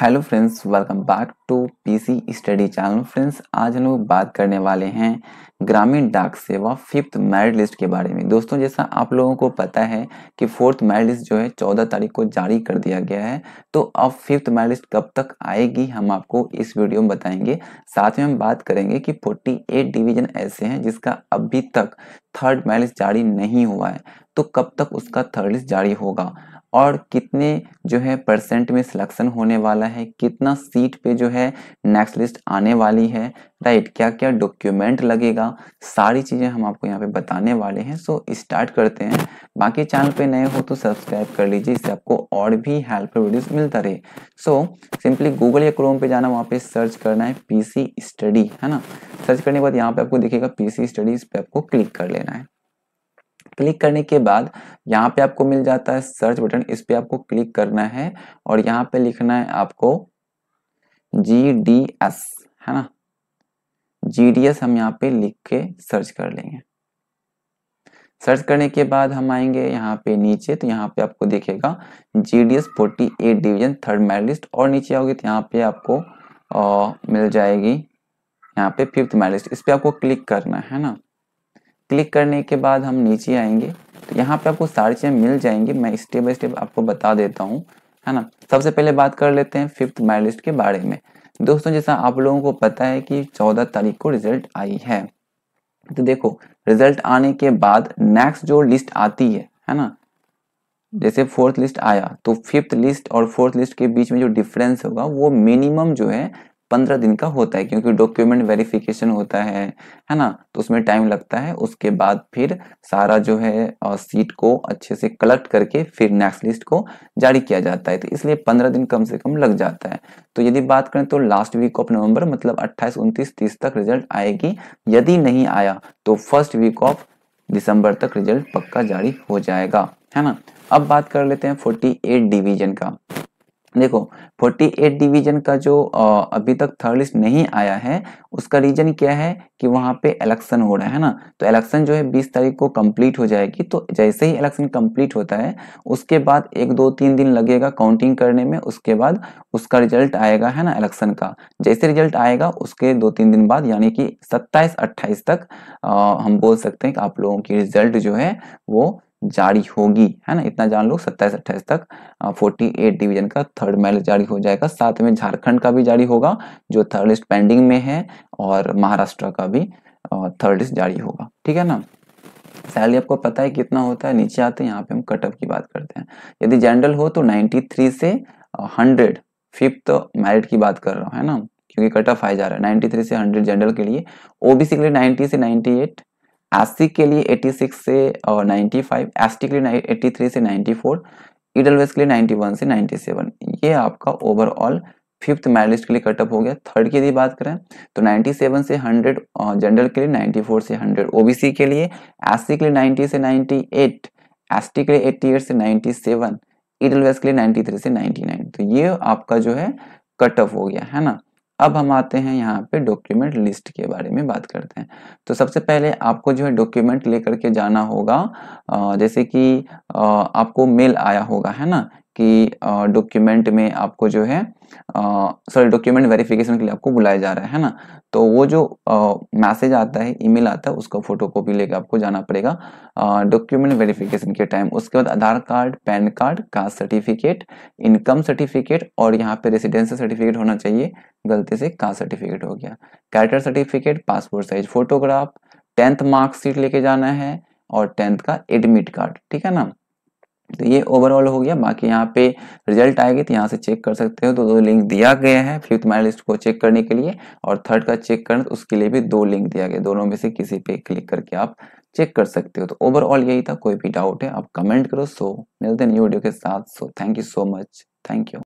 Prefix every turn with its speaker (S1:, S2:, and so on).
S1: hello friends welcome back to PC study channel friends आज हम लोग बात करने वाले हैं ग्रामीण डाक सेवा फिफ्थ मैरिट लिस्ट के बारे में दोस्तों जैसा आप लोगों को पता है कि फोर्थ मैरिट लिस्ट जो है चौदह तारीख को जारी कर दिया गया है तो अब फिफ्थ मैरिट लिस्ट कब तक आएगी हम आपको इस वीडियो में बताएंगे साथ में हम बात करेंगे कि फोर्टी डिवीजन ऐसे हैं जिसका अभी तक थर्ड मैरिट लिस्ट जारी नहीं हुआ है तो कब तक उसका थर्ड लिस्ट जारी होगा और कितने जो है परसेंट में सिलेक्शन होने वाला है कितना सीट पे जो है नेक्स्ट लिस्ट आने वाली है राइट क्या क्या डॉक्यूमेंट लगेगा सारी चीज़ें हम आपको यहाँ पे बताने वाले हैं सो स्टार्ट करते हैं बाकी चैनल पे नए हो तो सब्सक्राइब कर लीजिए इससे आपको और भी हेल्पफुल वीडियोस मिलता रहे सो सिंपली गूगल या क्रोम पे जाना वहाँ पे सर्च करना है पी स्टडी है ना सर्च करने के बाद यहाँ पे आपको देखेगा पीसी स्टडी इस पर आपको क्लिक कर लेना है क्लिक करने के बाद यहाँ पे आपको मिल जाता है सर्च बटन इस पर आपको क्लिक करना है और यहाँ पे लिखना है आपको जी डी एस है ना जी डी एस हम यहाँ पे लिख के सर्च कर लेंगे सर्च करने के बाद हम आएंगे यहाँ पे नीचे तो यहाँ पे आपको देखेगा G D S forty eight division third merit list और नीचे आओगे तो यहाँ पे आपको आ, मिल जाएगी यहाँ पे फिफ्थ मेडलिस्ट इस पर आपको क्लिक करना है ना क्लिक करने के बाद हम नीचे आएंगे तो यहाँ पे आपको सारी चीज़ें मिल जाएंगी मैं स्टेप बाई स्टेप आपको बता देता हूँ है ना सबसे पहले बात कर लेते हैं फिफ्थ मेरिट के बारे में दोस्तों जैसा आप लोगों को पता है कि चौदह तारीख को रिजल्ट आई है तो देखो रिजल्ट आने के बाद नेक्स्ट जो लिस्ट आती है है ना जैसे फोर्थ लिस्ट आया तो फिफ्थ लिस्ट और फोर्थ लिस्ट के बीच में जो डिफरेंस होगा वो मिनिमम जो है पंद्रह दिन का होता है क्योंकि डॉक्यूमेंट वेरिफिकेशन होता है है ना तो उसमें टाइम लगता है उसके बाद फिर सारा जो है और सीट को अच्छे से कलेक्ट करके फिर नेक्स्ट लिस्ट को जारी किया जाता है तो इसलिए पंद्रह दिन कम से कम लग जाता है तो यदि बात करें तो लास्ट वीक ऑफ नवंबर मतलब अट्ठाईस उनतीस तीस तक रिजल्ट आएगी यदि नहीं आया तो फर्स्ट वीक ऑफ दिसंबर तक रिजल्ट पक्का जारी हो जाएगा है ना अब बात कर लेते हैं फोर्टी डिवीजन का देखो 48 डिवीजन का जो अभी तक थर्ड लिस्ट नहीं आया है उसका रीजन क्या है कि वहां पे इलेक्शन हो रहा है ना तो इलेक्शन जो है 20 तारीख को कंप्लीट हो जाएगी तो जैसे ही इलेक्शन कंप्लीट होता है उसके बाद एक दो तीन दिन लगेगा काउंटिंग करने में उसके बाद उसका रिजल्ट आएगा है ना इलेक्शन का जैसे रिजल्ट आएगा उसके दो तीन दिन बाद यानी कि सत्ताईस अट्ठाईस तक आ, हम बोल सकते हैं कि आप लोगों की रिजल्ट जो है वो जारी होगी है ना इतना जान लो सत्ताईस अट्ठाईस तक फोर्टी एट डिविजन का थर्ड मेरिट जारी हो जाएगा साथ में झारखंड का भी जारी होगा जो थर्ड लिस्ट पेंडिंग में है और महाराष्ट्र का भी थर्ड लिस्ट जारी होगा ठीक है ना सैलरी आपको पता है कितना होता है नीचे आते हैं यहाँ पे हम कटअप की बात करते हैं यदि जनरल हो तो 93 से हंड्रेड फिफ्थ मेरिट की बात कर रहा हूँ है ना क्योंकि कट ऑफ आया जा रहा है 93 से 100 जनरल के लिए ओबीसी के लिए 90 से 98 एससी के लिए 86 से और 95 एसटी के लिए 83 से 94 इडलवेस e के लिए 91 से 97 ये आपका ओवरऑल फिफ्थ मेडलिस्ट के लिए कटअप हो गया थर्ड की यदि बात करें तो 97 से 100 जनरल के लिए 94 से 100 ओबीसी के लिए एससी के लिए 90 से 98 एसटी के लिए 88 से 97 ईडलवेस e के लिए 93 से 99 तो ये आपका जो है कटअप हो गया है ना अब हम आते हैं यहाँ पे डॉक्यूमेंट लिस्ट के बारे में बात करते हैं तो सबसे पहले आपको जो है डॉक्यूमेंट लेकर के जाना होगा जैसे कि आपको मेल आया होगा है ना कि डॉक्यूमेंट में आपको जो है सॉरी डॉक्यूमेंट वेरिफिकेशन के लिए आपको बुलाया जा रहा है ना तो वो जो मैसेज आता है ईमेल आता है उसका फोटो कॉपी लेके आपको जाना पड़ेगा डॉक्यूमेंट वेरिफिकेशन के टाइम उसके बाद Aadhaar card PAN card caste certificate income certificate और यहाँ पे रेसिडेंस सर्टिफिकेट होना चाहिए गलती से कास्ट सर्टिफिकेट हो गया character certificate passport size photograph tenth marksheet लेके जाना है और टेंथ का एडमिट कार्ड ठीक है ना तो ये ओवरऑल हो गया बाकी यहाँ पे रिजल्ट आएगी तो यहाँ से चेक कर सकते हो तो दो लिंक दिया गया है फिफ्थ मेरिट लिस्ट को चेक करने के लिए और थर्ड का चेक करना तो उसके लिए भी दो लिंक दिया गया दोनों में से किसी पे क्लिक करके आप चेक कर सकते हो तो ओवरऑल यही था कोई भी डाउट है आप कमेंट करो सो मिलते न्यू वीडियो के साथ so thank you so much thank you